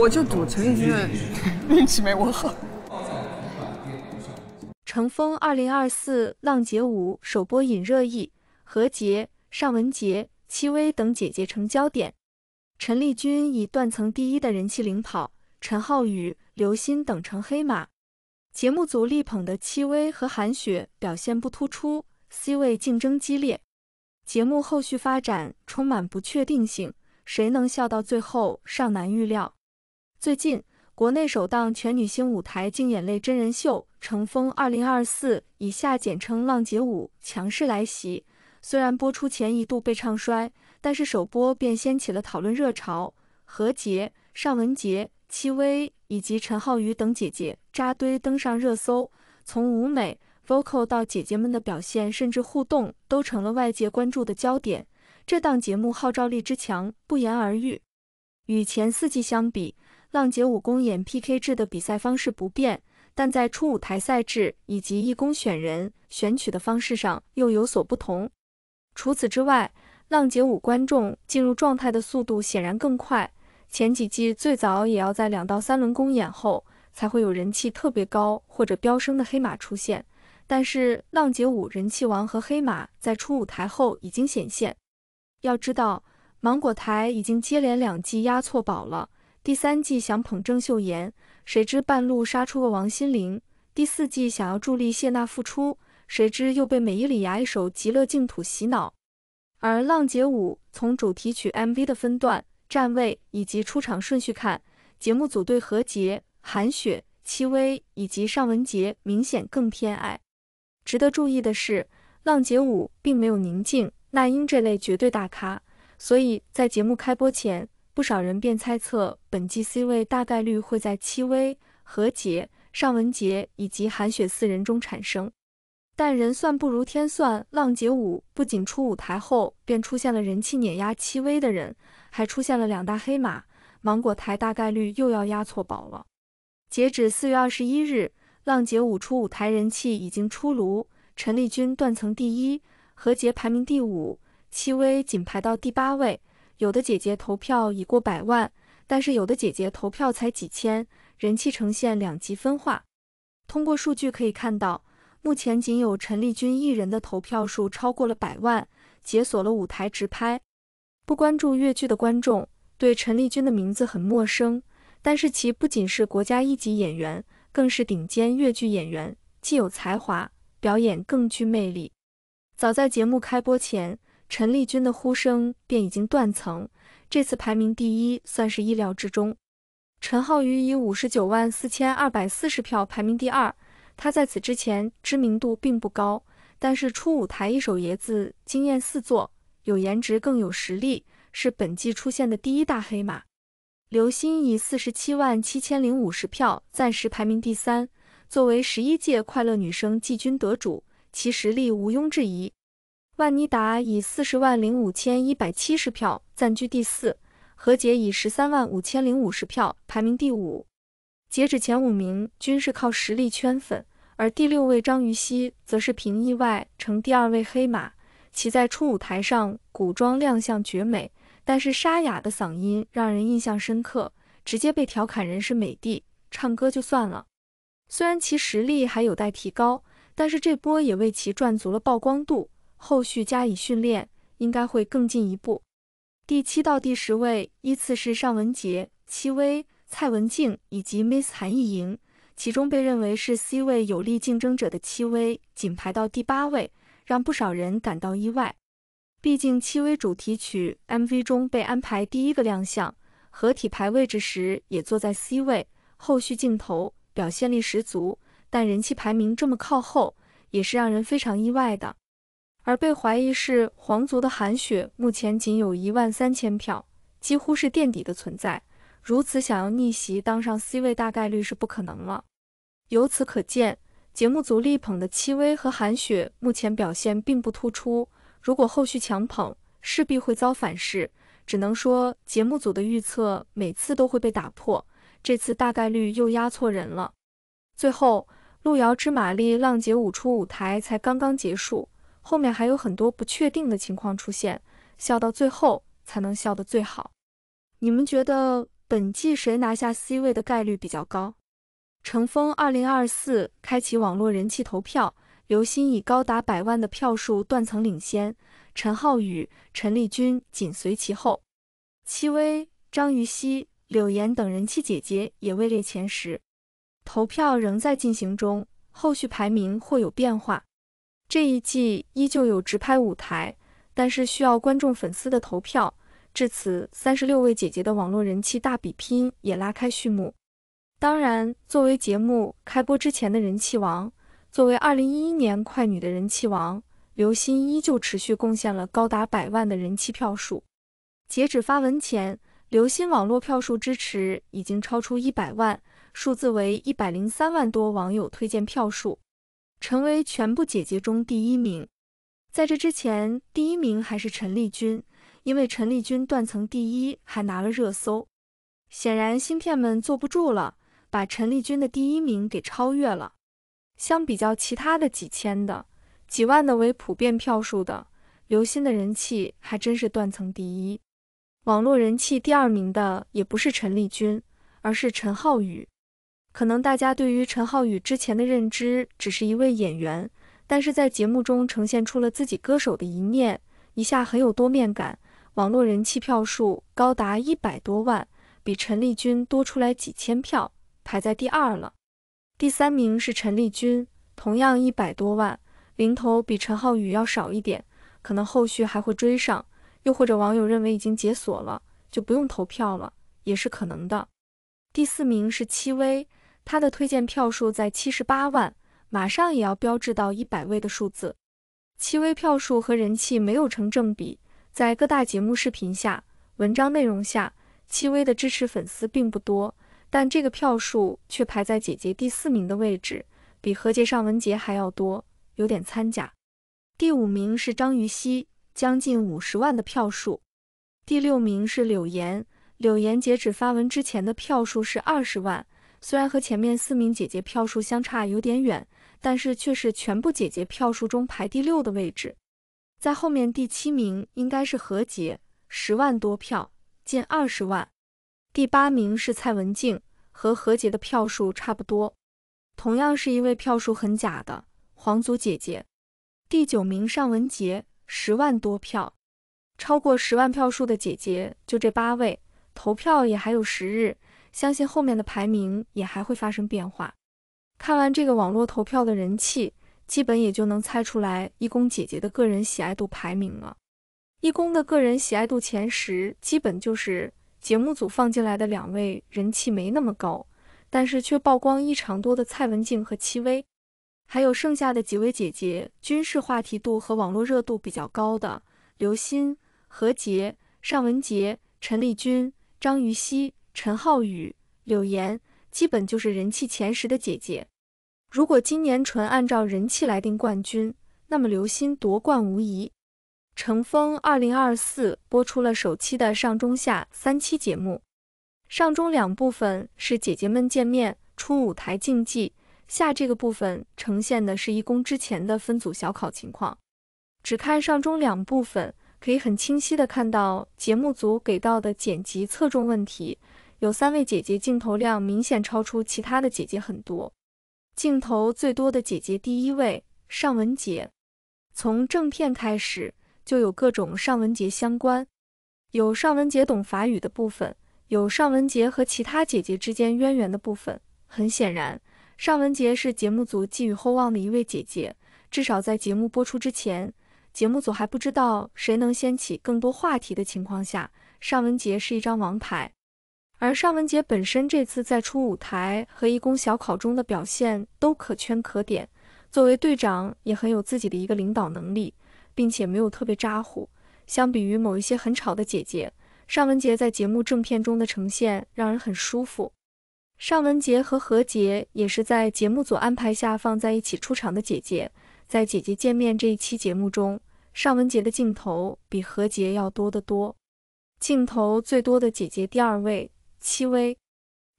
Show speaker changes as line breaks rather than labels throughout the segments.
我就赌陈丽君的运气没我好。乘风二零二四浪姐舞》首播引热议，何洁、尚雯婕、戚薇等姐姐成焦点，陈丽君以断层第一的人气领跑，陈浩宇、刘心等成黑马。节目组力捧的戚薇和韩雪表现不突出，C 位竞争激烈，节目后续发展充满不确定性，谁能笑到最后尚难预料。最近，国内首档全女星舞台竞演类真人秀《乘风二零二四》（以下简称《浪姐舞”）强势来袭。虽然播出前一度被唱衰，但是首播便掀起了讨论热潮。何洁、尚雯婕、戚薇以及陈浩宇等姐姐扎堆登上热搜，从舞美、vocal 到姐姐们的表现，甚至互动，都成了外界关注的焦点。这档节目号召力之强，不言而喻。与前四季相比，浪姐五公演 PK 制的比赛方式不变，但在初舞台赛制以及一公选人选取的方式上又有所不同。除此之外，浪姐五观众进入状态的速度显然更快，前几季最早也要在两到三轮公演后才会有人气特别高或者飙升的黑马出现。但是浪姐五人气王和黑马在初舞台后已经显现。要知道，芒果台已经接连两季压错宝了。第三季想捧郑秀妍，谁知半路杀出个王心凌；第四季想要助力谢娜复出，谁知又被美依礼芽一首《极乐净土》洗脑。而浪姐五从主题曲 MV 的分段、站位以及出场顺序看，节目组对何洁、韩雪、戚薇以及尚雯婕明显更偏爱。值得注意的是，浪姐五并没有宁静、那英这类绝对大咖，所以在节目开播前。不少人便猜测，本季 C 位大概率会在戚薇、何洁、尚雯婕以及韩雪四人中产生。但人算不如天算，浪姐五不仅出舞台后便出现了人气碾压戚薇的人，还出现了两大黑马，芒果台大概率又要压错宝了。截止四月二十一日，浪姐五出舞台人气已经出炉，陈丽君断层第一，何洁排名第五，戚薇仅排到第八位。有的姐姐投票已过百万，但是有的姐姐投票才几千，人气呈现两极分化。通过数据可以看到，目前仅有陈丽君一人的投票数超过了百万，解锁了舞台直拍。不关注粤剧的观众对陈丽君的名字很陌生，但是其不仅是国家一级演员，更是顶尖粤剧演员，既有才华，表演更具魅力。早在节目开播前。陈丽君的呼声便已经断层，这次排名第一算是意料之中。陈浩宇以五十九万四千二百四十票排名第二，他在此之前知名度并不高，但是初舞台一首《爷子》惊艳四座，有颜值更有实力，是本季出现的第一大黑马。刘星以四十七万七千零五十票暂时排名第三，作为十一届快乐女声季军得主，其实力毋庸置疑。万妮达以四十万零五千一百七十票暂居第四，何洁以十三万五千零五十票排名第五。截止前五名均是靠实力圈粉，而第六位张予曦则是凭意外成第二位黑马。其在初舞台上古装亮相绝美，但是沙哑的嗓音让人印象深刻，直接被调侃人是美帝，唱歌就算了。虽然其实力还有待提高，但是这波也为其赚足了曝光度。后续加以训练，应该会更进一步。第七到第十位依次是尚雯婕、戚薇、蔡文静以及 Miss 韩艺莹，其中被认为是 C 位有力竞争者的戚薇仅排到第八位，让不少人感到意外。毕竟戚薇主题曲 MV 中被安排第一个亮相，合体排位置时也坐在 C 位，后续镜头表现力十足，但人气排名这么靠后，也是让人非常意外的。而被怀疑是皇族的韩雪，目前仅有一万三千票，几乎是垫底的存在。如此想要逆袭当上 C 位，大概率是不可能了。由此可见，节目组力捧的戚薇和韩雪目前表现并不突出。如果后续强捧，势必会遭反噬。只能说，节目组的预测每次都会被打破，这次大概率又压错人了。最后，路遥知马力，浪姐舞出舞台才刚刚结束。后面还有很多不确定的情况出现，笑到最后才能笑得最好。你们觉得本季谁拿下 C 位的概率比较高？乘风二零二四开启网络人气投票，刘星以高达百万的票数断层领先，陈浩宇、陈丽君紧随其后，戚薇、张予曦、柳岩等人气姐姐也位列前十。投票仍在进行中，后续排名或有变化。这一季依旧有直拍舞台，但是需要观众粉丝的投票。至此，三十六位姐姐的网络人气大比拼也拉开序幕。当然，作为节目开播之前的人气王，作为二零一一年快女的人气王，刘忻依旧持续贡献了高达百万的人气票数。截止发文前，刘忻网络票数支持已经超出一百万，数字为一百零三万多网友推荐票数。成为全部姐姐中第一名，在这之前，第一名还是陈丽君，因为陈丽君断层第一，还拿了热搜。显然，芯片们坐不住了，把陈丽君的第一名给超越了。相比较其他的几千的、几万的为普遍票数的，刘鑫的人气还真是断层第一。网络人气第二名的也不是陈丽君，而是陈浩宇。可能大家对于陈浩宇之前的认知只是一位演员，但是在节目中呈现出了自己歌手的一面，一下很有多面感。网络人气票数高达一百多万，比陈丽君多出来几千票，排在第二了。第三名是陈丽君，同样一百多万，零头比陈浩宇要少一点，可能后续还会追上，又或者网友认为已经解锁了，就不用投票了，也是可能的。第四名是戚薇。他的推荐票数在七十八万，马上也要标志到一百位的数字。戚薇票数和人气没有成正比，在各大节目视频下、文章内容下，戚薇的支持粉丝并不多，但这个票数却排在姐姐第四名的位置，比何洁、尚雯婕还要多，有点参假。第五名是张予曦，将近五十万的票数。第六名是柳岩，柳岩截止发文之前的票数是二十万。虽然和前面四名姐姐票数相差有点远，但是却是全部姐姐票数中排第六的位置。在后面第七名应该是何洁，十万多票，近二十万。第八名是蔡文静，和何洁的票数差不多，同样是一位票数很假的皇族姐姐。第九名尚雯婕，十万多票，超过十万票数的姐姐就这八位。投票也还有十日，相信后面的排名也还会发生变化。看完这个网络投票的人气，基本也就能猜出来义工姐姐的个人喜爱度排名了。义工的个人喜爱度前十，基本就是节目组放进来的两位人气没那么高，但是却曝光异常多的蔡文静和戚薇，还有剩下的几位姐姐，均是话题度和网络热度比较高的刘欣、何洁、尚雯婕、陈丽君、张予曦、陈浩宇、柳岩，基本就是人气前十的姐姐。如果今年纯按照人气来定冠军，那么刘星夺冠无疑。乘风二零二四播出了首期的上中下三期节目，上中两部分是姐姐们见面、出舞台竞技，下这个部分呈现的是一公之前的分组小考情况。只看上中两部分。可以很清晰的看到节目组给到的剪辑侧重问题，有三位姐姐镜头量明显超出其他的姐姐很多，镜头最多的姐姐第一位尚雯婕，从正片开始就有各种尚雯婕相关，有尚雯婕懂法语的部分，有尚雯婕和其他姐姐之间渊源的部分，很显然尚雯婕是节目组寄予厚望的一位姐姐，至少在节目播出之前。节目组还不知道谁能掀起更多话题的情况下，尚雯婕是一张王牌。而尚雯婕本身这次在初舞台和义工小考中的表现都可圈可点，作为队长也很有自己的一个领导能力，并且没有特别咋呼。相比于某一些很吵的姐姐，尚雯婕在节目正片中的呈现让人很舒服。尚雯婕和何洁也是在节目组安排下放在一起出场的姐姐。在姐姐见面这一期节目中，尚雯婕的镜头比何洁要多得多，镜头最多的姐姐第二位，戚薇。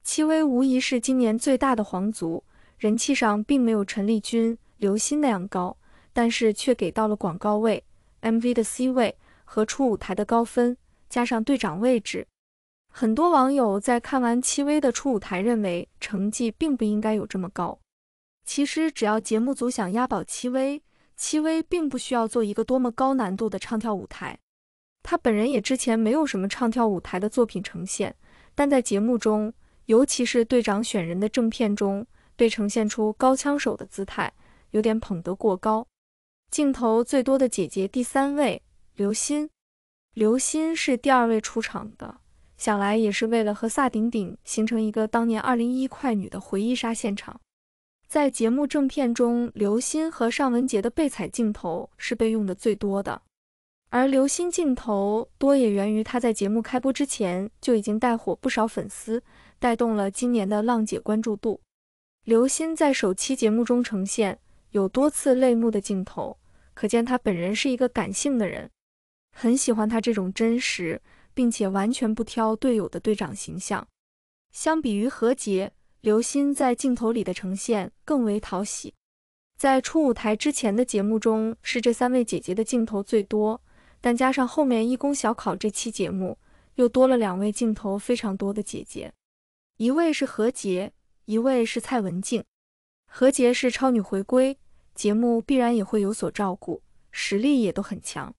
戚薇无疑是今年最大的皇族，人气上并没有陈丽君、刘心那样高，但是却给到了广告位、MV 的 C 位和初舞台的高分，加上队长位置，很多网友在看完戚薇的初舞台，认为成绩并不应该有这么高。其实，只要节目组想押宝戚薇，戚薇并不需要做一个多么高难度的唱跳舞台。她本人也之前没有什么唱跳舞台的作品呈现，但在节目中，尤其是队长选人的正片中，被呈现出高枪手的姿态，有点捧得过高。镜头最多的姐姐第三位刘欣，刘欣是第二位出场的，想来也是为了和萨顶顶形成一个当年二零一快女的回忆杀现场。在节目正片中，刘心和尚雯婕的被踩镜头是被用的最多的，而刘心镜头多也源于他在节目开播之前就已经带火不少粉丝，带动了今年的浪姐关注度。刘心在首期节目中呈现有多次泪目的镜头，可见他本人是一个感性的人，很喜欢他这种真实并且完全不挑队友的队长形象。相比于何洁。刘心在镜头里的呈现更为讨喜，在初舞台之前的节目中，是这三位姐姐的镜头最多，但加上后面义工小考这期节目，又多了两位镜头非常多的姐姐，一位是何洁，一位是蔡文静。何洁是超女回归节目，必然也会有所照顾，实力也都很强，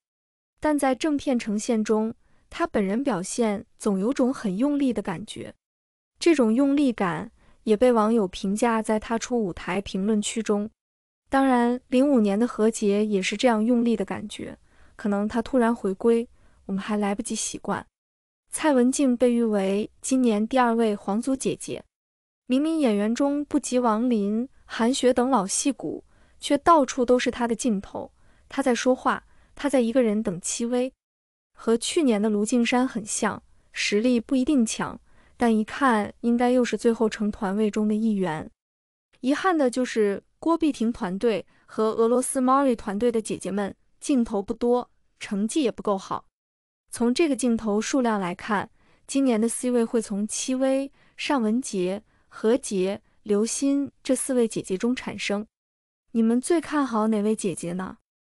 但在正片呈现中，她本人表现总有种很用力的感觉，这种用力感。也被网友评价在踏出舞台评论区中，当然零五年的何洁也是这样用力的感觉，可能她突然回归，我们还来不及习惯。蔡文静被誉为今年第二位皇族姐姐，明明演员中不及王林、韩雪等老戏骨，却到处都是她的镜头。她在说话，她在一个人等戚薇，和去年的卢靖姗很像，实力不一定强。但一看，应该又是最后成团位中的一员。遗憾的就是郭碧婷团队和俄罗斯 m o r i 团队的姐姐们镜头不多，成绩也不够好。从这个镜头数量来看，今年的 C 位会从戚薇、尚雯婕、何洁、刘欣这四位姐姐中产生。你们最看好哪位姐姐呢？